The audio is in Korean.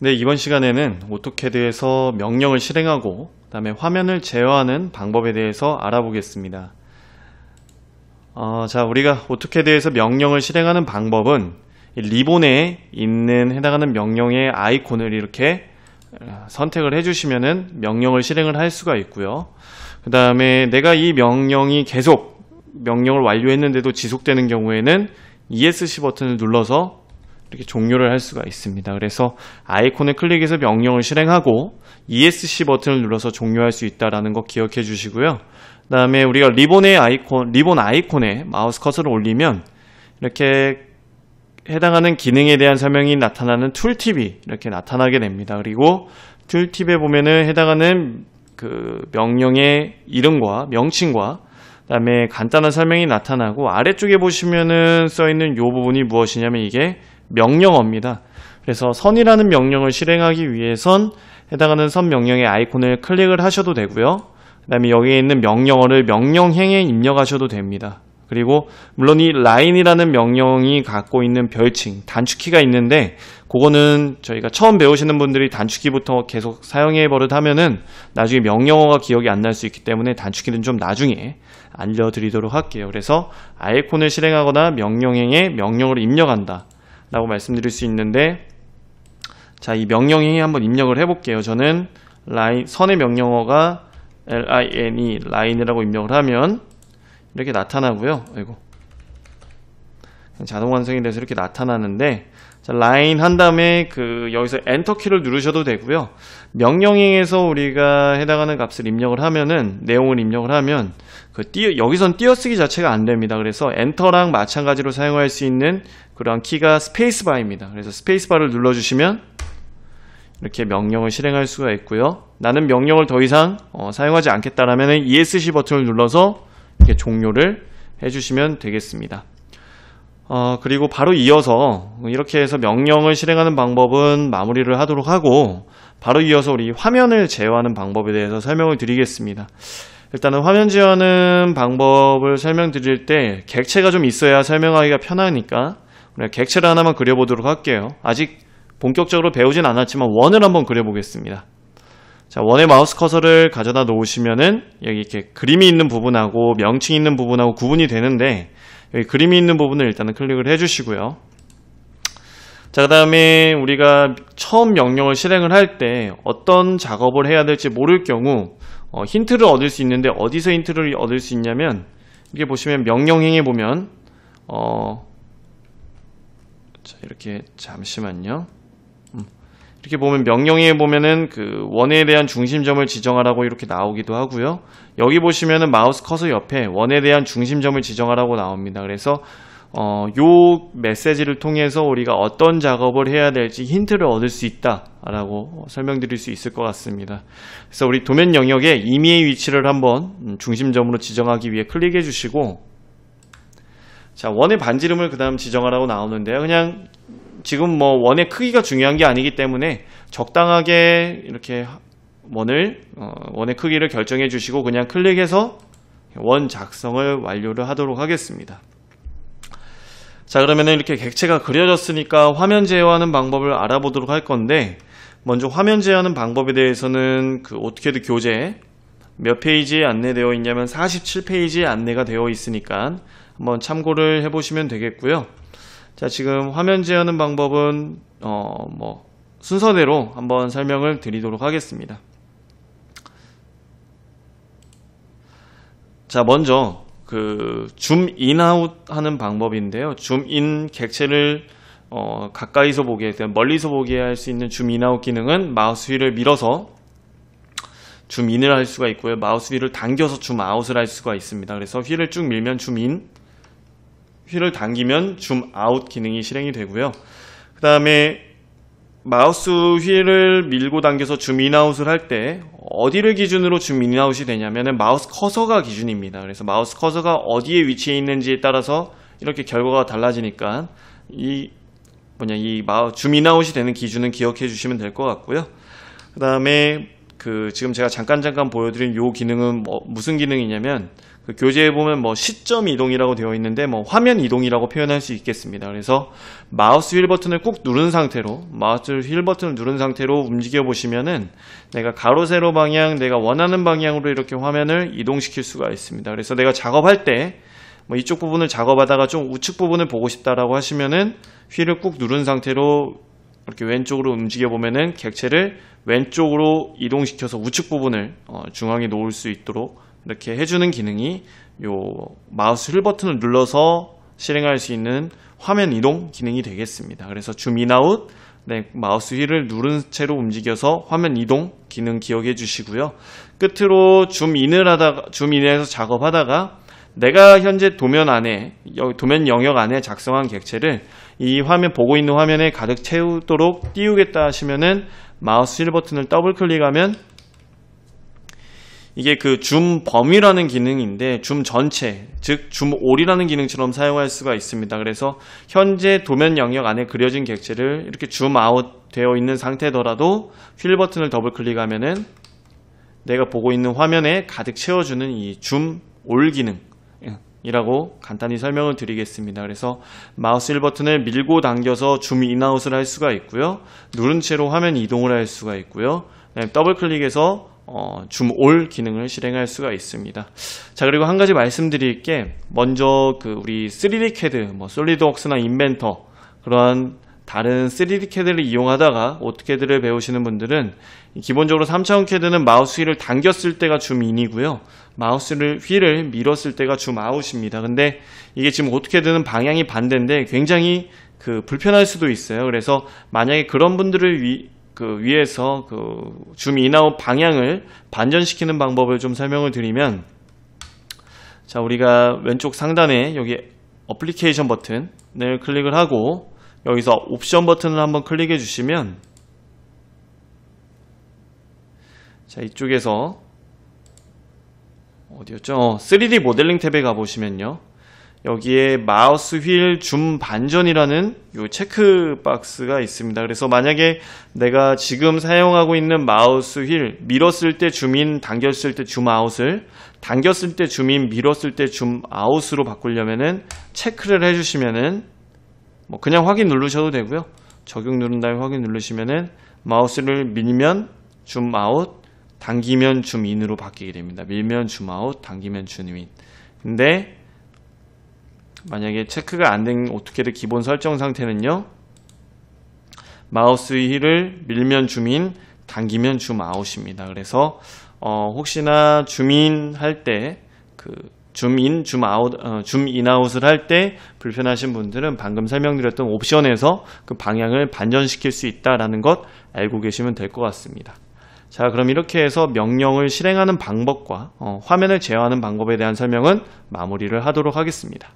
네, 이번 시간에는 오토캐드에서 명령을 실행하고 그다음에 화면을 제어하는 방법에 대해서 알아보겠습니다. 어, 자, 우리가 오토캐드에서 명령을 실행하는 방법은 리본에 있는 해당하는 명령의 아이콘을 이렇게 어, 선택을 해주시면은 명령을 실행을 할 수가 있고요. 그 다음에 내가 이 명령이 계속 명령을 완료했는데도 지속되는 경우에는 ESC 버튼을 눌러서 이렇게 종료를 할 수가 있습니다. 그래서 아이콘을 클릭해서 명령을 실행하고 ESC 버튼을 눌러서 종료할 수 있다라는 거 기억해 주시고요. 그 다음에 우리가 리본의 아이콘, 리본 아이콘에 마우스 커서를 올리면 이렇게 해당하는 기능에 대한 설명이 나타나는 툴팁이 이렇게 나타나게 됩니다. 그리고 툴팁에 보면은 해당하는 그 명령의 이름과 명칭과 그 다음에 간단한 설명이 나타나고 아래쪽에 보시면은 써있는 이 부분이 무엇이냐면 이게 명령어입니다. 그래서 선이라는 명령을 실행하기 위해선 해당하는 선 명령의 아이콘을 클릭을 하셔도 되고요. 그 다음에 여기에 있는 명령어를 명령행에 입력하셔도 됩니다. 그리고 물론 이 라인이라는 명령이 갖고 있는 별칭, 단축키가 있는데 그거는 저희가 처음 배우시는 분들이 단축키부터 계속 사용해 버릇 하면은 나중에 명령어가 기억이 안 날 수 있기 때문에 단축키는 좀 나중에 알려드리도록 할게요. 그래서 아이콘을 실행하거나 명령행에 명령을 입력한다. 라고 말씀드릴 수 있는데 자 이 명령이 한번 입력을 해 볼게요 저는 라인 선의 명령어가 line 라인이라고 입력을 하면 이렇게 나타나고요 아이고 자동 완성이 돼서 이렇게 나타나는데 자, 라인 한 다음에 그 여기서 엔터 키를 누르셔도 되고요. 명령행에서 우리가 해당하는 값을 입력을 하면은 내용을 입력을 하면 그 띄어, 여기선 띄어쓰기 자체가 안 됩니다. 그래서 엔터랑 마찬가지로 사용할 수 있는 그러한 키가 스페이스바입니다. 그래서 스페이스바를 눌러주시면 이렇게 명령을 실행할 수가 있고요. 나는 명령을 더 이상 어, 사용하지 않겠다라면 은 ESC 버튼을 눌러서 이렇게 종료를 해주시면 되겠습니다. 어, 그리고 바로 이어서 이렇게 해서 명령을 실행하는 방법은 마무리를 하도록 하고 바로 이어서 우리 화면을 제어하는 방법에 대해서 설명을 드리겠습니다. 일단은 화면 제어하는 방법을 설명드릴 때 객체가 좀 있어야 설명하기가 편하니까 객체를 하나만 그려보도록 할게요. 아직 본격적으로 배우진 않았지만 원을 한번 그려보겠습니다. 자, 원의 마우스 커서를 가져다 놓으시면은 여기 이렇게 그림이 있는 부분하고 명칭 있는 부분하고 구분이 되는데 여기 예, 그림이 있는 부분을 일단은 클릭을 해주시고요. 자, 그 다음에 우리가 처음 명령을 실행을 할 때 어떤 작업을 해야 될지 모를 경우 어, 힌트를 얻을 수 있는데 어디서 힌트를 얻을 수 있냐면 이게 보시면 명령행에 보면 어, 자, 이렇게 잠시만요. 이렇게 보면 명령에 보면은 그 원에 대한 중심점을 지정하라고 이렇게 나오기도 하고요. 여기 보시면은 마우스 커서 옆에 원에 대한 중심점을 지정하라고 나옵니다. 그래서 어, 요 메시지를 통해서 우리가 어떤 작업을 해야 될지 힌트를 얻을 수 있다라고 설명드릴 수 있을 것 같습니다. 그래서 우리 도면 영역에 임의의 위치를 한번 중심점으로 지정하기 위해 클릭해 주시고 자 원의 반지름을 그 다음 지정하라고 나오는데요. 그냥 지금 뭐 원의 크기가 중요한 게 아니기 때문에 적당하게 이렇게 원을 어, 원의 크기를 결정해 주시고 그냥 클릭해서 원 작성을 완료를 하도록 하겠습니다. 자 그러면은 이렇게 객체가 그려졌으니까 화면 제어하는 방법을 알아보도록 할 건데 먼저 화면 제어하는 방법에 대해서는 그 어떻게든 교재 몇 페이지에 안내되어 있냐면 47페이지에 안내가 되어 있으니까 한번 참고를 해보시면 되겠고요. 자, 지금 화면 제어는 하 방법은 어, 뭐 순서대로 한번 설명을 드리도록 하겠습니다. 자, 먼저 그 줌 인아웃 하는 방법인데요. 줌인 객체를 어, 가까이서 보게, 멀리서 보게 할 수 있는 줌 인아웃 기능은 마우스 휠을 밀어서 줌 인을 할 수가 있고요. 마우스 휠을 당겨서 줌 아웃을 할 수가 있습니다. 그래서 휠을 쭉 밀면 줌 인, 휠을 당기면 줌 아웃 기능이 실행이 되고요. 그 다음에 마우스 휠을 밀고 당겨서 줌 인아웃을 할 때 어디를 기준으로 줌 인아웃이 되냐면 마우스 커서가 기준입니다. 그래서 마우스 커서가 어디에 위치해 있는지에 따라서 이렇게 결과가 달라지니까 이 뭐냐 이 마우 줌 인아웃이 되는 기준은 기억해 주시면 될 것 같고요. 그 다음에 그 지금 제가 잠깐 잠깐 보여드린 요 기능은 뭐 무슨 기능이냐면 그 교재에 보면 뭐 시점 이동이라고 되어 있는데 뭐 화면 이동이라고 표현할 수 있겠습니다. 그래서 마우스 휠 버튼을 꾹 누른 상태로 마우스 휠 버튼을 누른 상태로 움직여 보시면은 내가 가로 세로 방향 내가 원하는 방향으로 이렇게 화면을 이동시킬 수가 있습니다. 그래서 내가 작업할 때 뭐 이쪽 부분을 작업하다가 좀 우측 부분을 보고 싶다라고 하시면은 휠을 꾹 누른 상태로 이렇게 왼쪽으로 움직여 보면은 객체를 왼쪽으로 이동시켜서 우측 부분을 어, 중앙에 놓을 수 있도록 이렇게 해주는 기능이 요 마우스 휠 버튼을 눌러서 실행할 수 있는 화면 이동 기능이 되겠습니다. 그래서 줌 인아웃, 네, 마우스 휠을 누른 채로 움직여서 화면 이동 기능 기억해 주시고요. 끝으로 줌 인을 하다가 줌 인에서 작업하다가 내가 현재 도면 안에 도면 영역 안에 작성한 객체를 이 화면 보고 있는 화면에 가득 채우도록 띄우겠다 하시면은 마우스 휠 버튼을 더블 클릭하면 이게 그 줌 범위라는 기능인데 줌 전체 즉 줌 올이라는 기능처럼 사용할 수가 있습니다 그래서 현재 도면 영역 안에 그려진 객체를 이렇게 줌 아웃 되어 있는 상태더라도 휠 버튼을 더블 클릭하면은 내가 보고 있는 화면에 가득 채워주는 이 줌 올 기능 이라고 간단히 설명을 드리겠습니다. 그래서 마우스 1버튼을 밀고 당겨서 줌 인아웃을 할 수가 있고요. 누른 채로 화면 이동을 할 수가 있고요. 더블 클릭해서 어, 줌올 기능을 실행할 수가 있습니다. 자 그리고 한 가지 말씀드릴 게 먼저 그 우리 3D 캐드, 뭐 솔리드웍스나 인벤터 그러한 다른 3D 캐드를 이용하다가 오토캐드를 배우시는 분들은 기본적으로 3차원 캐드는 마우스 휠을 당겼을 때가 줌 인이고요. 마우스를 휠을 밀었을 때가 줌 아웃입니다. 근데 이게 지금 오토캐드는 방향이 반대인데 굉장히 그 불편할 수도 있어요. 그래서 만약에 그런 분들을 위, 그 위해서 그줌 인아웃 방향을 반전시키는 방법을 좀 설명을 드리면 자 우리가 왼쪽 상단에 여기 어플리케이션 버튼을 클릭을 하고 여기서 옵션 버튼을 한번 클릭해 주시면 자 이쪽에서 어디였죠? 3D 모델링 탭에 가보시면요 여기에 마우스 휠 줌 반전이라는 요 체크 박스가 있습니다. 그래서 만약에 내가 지금 사용하고 있는 마우스 휠 밀었을 때 줌인, 당겼을 때줌 아웃을 당겼을 때 줌인, 밀었을 때줌 아웃으로 바꾸려면은 체크를 해주시면은 뭐 그냥 확인 누르셔도 되고요. 적용 누른 다음에 확인 누르시면은 마우스를 밀면 줌 아웃, 당기면 줌 인으로 바뀌게 됩니다. 밀면 줌 아웃, 당기면 줌 인. 근데 만약에 체크가 안된 오토캐드 기본 설정 상태는요. 마우스휠을 밀면 줌인, 당기면 줌 아웃입니다. 그래서 어, 혹시나 줌 인 할때그 줌인, 줌아웃, 어, 줌인아웃을 할 때 불편하신 분들은 방금 설명드렸던 옵션에서 그 방향을 반전시킬 수 있다라는 것 알고 계시면 될 것 같습니다. 자 그럼 이렇게 해서 명령을 실행하는 방법과 어, 화면을 제어하는 방법에 대한 설명은 마무리를 하도록 하겠습니다.